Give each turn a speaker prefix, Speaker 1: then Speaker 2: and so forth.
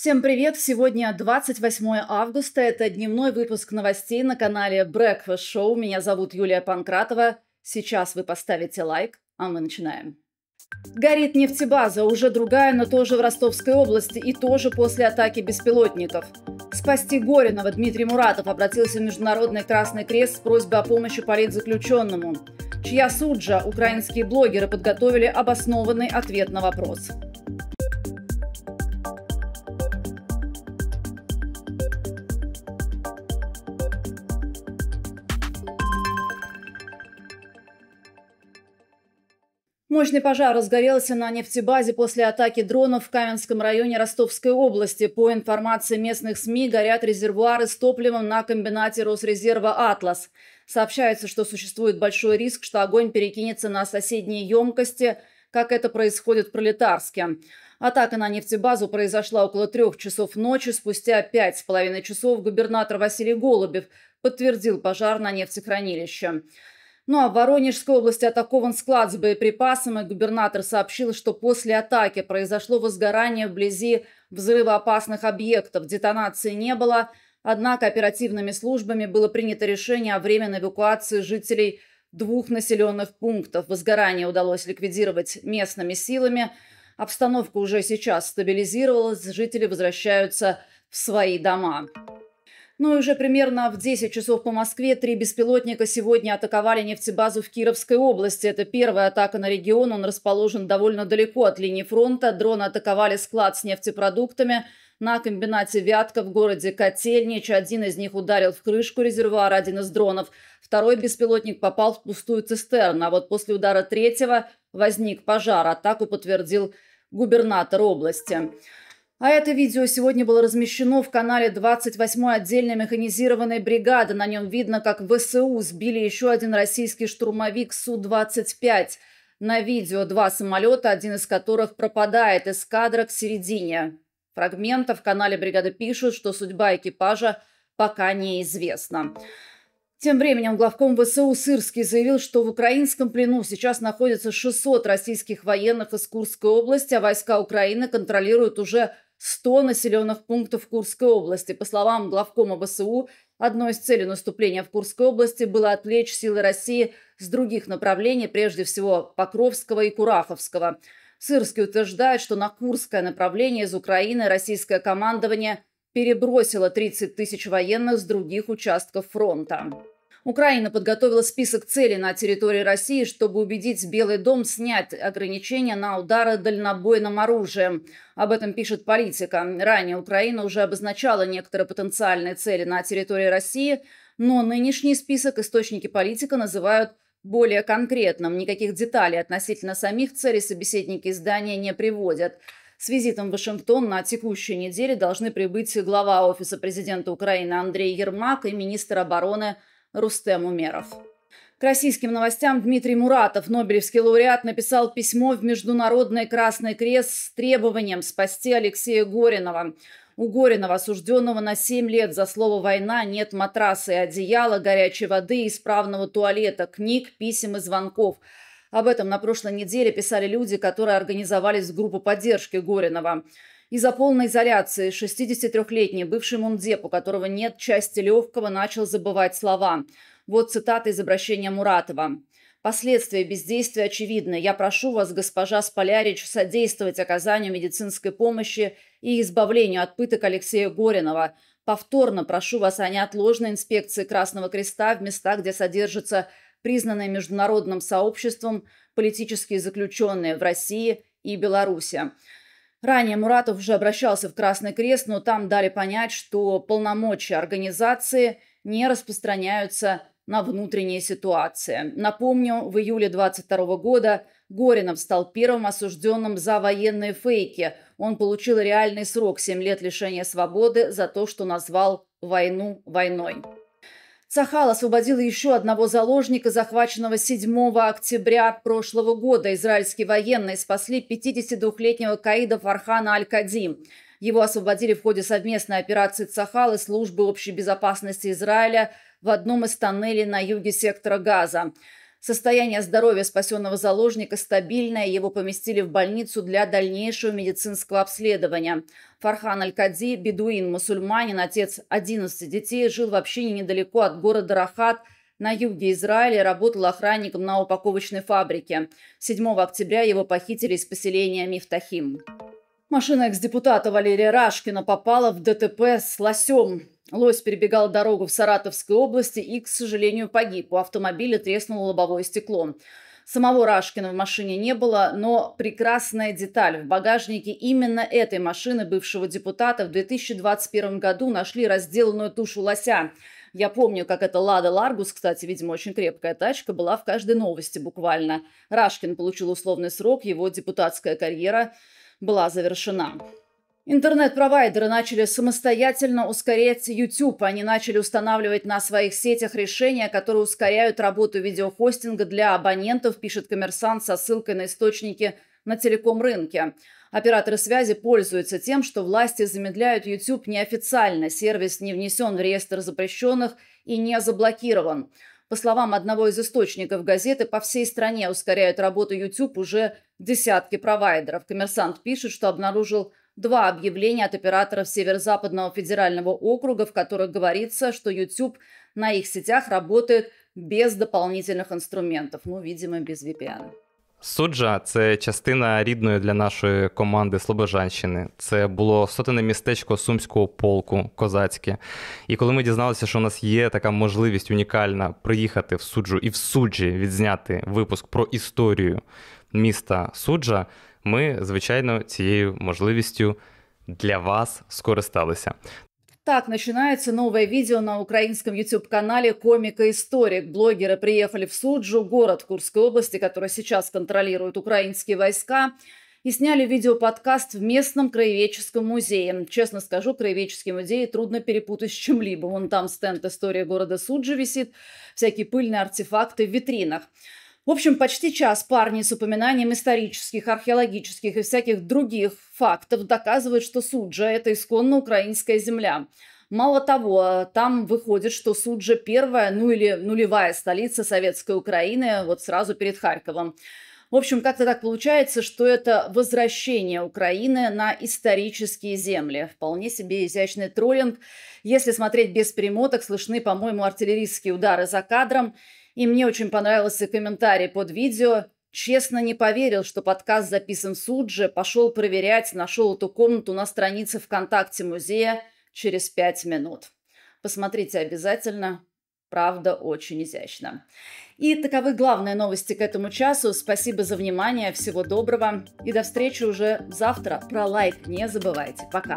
Speaker 1: Всем привет! Сегодня 28 августа. Это дневной выпуск новостей на канале Breakfast Show. Меня зовут Юлия Панкратова. Сейчас вы поставите лайк, а мы начинаем. Горит нефтебаза, уже другая, но тоже в Ростовской области и тоже после атаки беспилотников. Спасти Горинова Дмитрий Муратов обратился в Международный Красный Крест с просьбой о помощи политзаключенному. Чья суджа украинские блогеры подготовили обоснованный ответ на вопрос – Мощный пожар разгорелся на нефтебазе после атаки дронов в Каменском районе Ростовской области. По информации местных СМИ, горят резервуары с топливом на комбинате Росрезерва «Атлас». Сообщается, что существует большой риск, что огонь перекинется на соседние емкости, как это происходит в Пролетарске. Атака на нефтебазу произошла около трех часов ночи. Спустя пять с половиной часов губернатор Василий Голубев подтвердил пожар на нефтехранилище. Ну а в Воронежской области атакован склад с боеприпасами. Губернатор сообщил, что после атаки произошло возгорание вблизи взрывоопасных объектов. Детонации не было, однако оперативными службами было принято решение о временной эвакуации жителей двух населенных пунктов. Возгорание удалось ликвидировать местными силами. Обстановка уже сейчас стабилизировалась, жители возвращаются в свои дома. Ну и уже примерно в 10 часов по Москве три беспилотника сегодня атаковали нефтебазу в Кировской области. Это первая атака на регион. Он расположен довольно далеко от линии фронта. Дроны атаковали склад с нефтепродуктами на комбинате «Вятка» в городе Котельнич. Один из них ударил в крышку резервуара, один из дронов. Второй беспилотник попал в пустую цистерну. А вот после удара третьего возник пожар. Атаку подтвердил губернатор области. А это видео сегодня было размещено в канале 28-й отдельной механизированной бригады. На нем видно, как ВСУ сбили еще один российский штурмовик Су-25. На видео два самолета, один из которых пропадает из кадра к середине. Фрагмента в канале бригады пишут, что судьба экипажа пока неизвестна. Тем временем главком ВСУ Сырский заявил, что в украинском плену сейчас находятся 600 российских военных из Курской области, а войска Украины контролируют уже 100 населенных пунктов Курской области. По словам главкома ВСУ, одной из целей наступления в Курской области было отвлечь силы России с других направлений, прежде всего Покровского и Кураховского. Сырский утверждает, что на Курское направление из Украины российское командование перебросило 30 тысяч военных с других участков фронта. Украина подготовила список целей на территории России, чтобы убедить Белый дом снять ограничения на удары дальнобойным оружием. Об этом пишет политика. Ранее Украина уже обозначала некоторые потенциальные цели на территории России, но нынешний список источники политика называют более конкретным. Никаких деталей относительно самих целей собеседники издания не приводят. С визитом в Вашингтон на текущей неделе должны прибыть глава Офиса президента Украины Андрей Ермак и министр обороны Рустем Умеров. К российским новостям Дмитрий Муратов, Нобелевский лауреат, написал письмо в Международный Красный Крест с требованием спасти Алексея Горинова. У Горинова, осужденного на 7 лет за слово «война», нет матраса и одеяла, горячей воды, исправного туалета, книг, писем и звонков. Об этом на прошлой неделе писали люди, которые организовались в группу поддержки Горинова. Из-за полной изоляции 63-летний бывший мундеп, у которого нет части легкого, начал забывать слова. Вот цитата из обращения Муратова. «Последствия бездействия очевидны. Я прошу вас, госпожа Спалярич, содействовать оказанию медицинской помощи и избавлению от пыток Алексея Горинова. Повторно прошу вас о неотложной инспекции Красного Креста в места, где содержатся признанные международным сообществом политические заключенные в России и Беларуси. Ранее Муратов уже обращался в Красный Крест, но там дали понять, что полномочия организации не распространяются на внутренние ситуации. Напомню, в июле 22 года Горинов стал первым осужденным за военные фейки. Он получил реальный срок – 7 лет лишения свободы за то, что назвал войну войной. Сахал освободил еще одного заложника, захваченного 7 октября прошлого года. Израильские военные спасли 52-летнего каида Фархана Аль-Кадим. Его освободили в ходе совместной операции Цахал и службы общей безопасности Израиля в одном из тоннелей на юге сектора Газа. Состояние здоровья спасенного заложника стабильное, его поместили в больницу для дальнейшего медицинского обследования. Фархан Аль-Кади, бедуин, мусульманин, отец 11 детей, жил в общине недалеко от города Рахат – на юге Израиля работал охранником на упаковочной фабрике. 7 октября его похитили из поселения Мифтахим. Машина экс-депутата Валерия Рашкина попала в ДТП с лосем. Лось перебегал дорогу в Саратовской области и, к сожалению, погиб. У автомобиля треснуло лобовое стекло. Самого Рашкина в машине не было, но прекрасная деталь. В багажнике именно этой машины бывшего депутата в 2021 году нашли разделанную тушу лося. Я помню, как эта «Лада Ларгус», кстати, видимо, очень крепкая тачка, была в каждой новости буквально. Рашкин получил условный срок, его депутатская карьера была завершена. Интернет-провайдеры начали самостоятельно ускорять YouTube. Они начали устанавливать на своих сетях решения, которые ускоряют работу видеохостинга для абонентов, пишет коммерсант со ссылкой на источники на телеком-рынке. Операторы связи пользуются тем, что власти замедляют YouTube неофициально. Сервис не внесен в реестр запрещенных и не заблокирован. По словам одного из источников газеты, по всей стране ускоряют работу YouTube уже десятки провайдеров. Коммерсант пишет, что обнаружил два объявления от операторов Северо-Западного федерального округа, в которых говорится, что YouTube на их сетях работает без дополнительных инструментов, ну, видимо, без VPN. Суджа це частина рідної для нашої команди Слобожанщини. Це було сотене містечко сумського полку, козацьке. І коли ми дізналися, що у нас є така можливість унікальна приїхати в суджу і в суджі відзняти випуск про історію міста суджа, ми, звичайно, цією можливістю для вас скористалися. Так, начинается новое видео на украинском YouTube-канале комика и историк». Блогеры приехали в Суджу, город Курской области, который сейчас контролируют украинские войска, и сняли видеоподкаст в местном краеведческом музее. Честно скажу, краеведческий музей трудно перепутать с чем-либо. Вон там стенд «История города Суджи» висит, всякие пыльные артефакты в витринах. В общем, почти час парни с упоминанием исторических, археологических и всяких других фактов доказывают, что Суджа – это исконно украинская земля. Мало того, там выходит, что Суджа – первая, ну или нулевая столица советской Украины, вот сразу перед Харьковом. В общем, как-то так получается, что это возвращение Украины на исторические земли. Вполне себе изящный троллинг. Если смотреть без перемоток, слышны, по-моему, артиллерийские удары за кадром – и мне очень понравился комментарий под видео. Честно не поверил, что подкаст записан в Суджи, пошел проверять, нашел эту комнату на странице ВКонтакте музея через пять минут. Посмотрите обязательно, правда очень изящно. И таковы главные новости к этому часу. Спасибо за внимание, всего доброго и до встречи уже завтра. Про лайк не забывайте. Пока.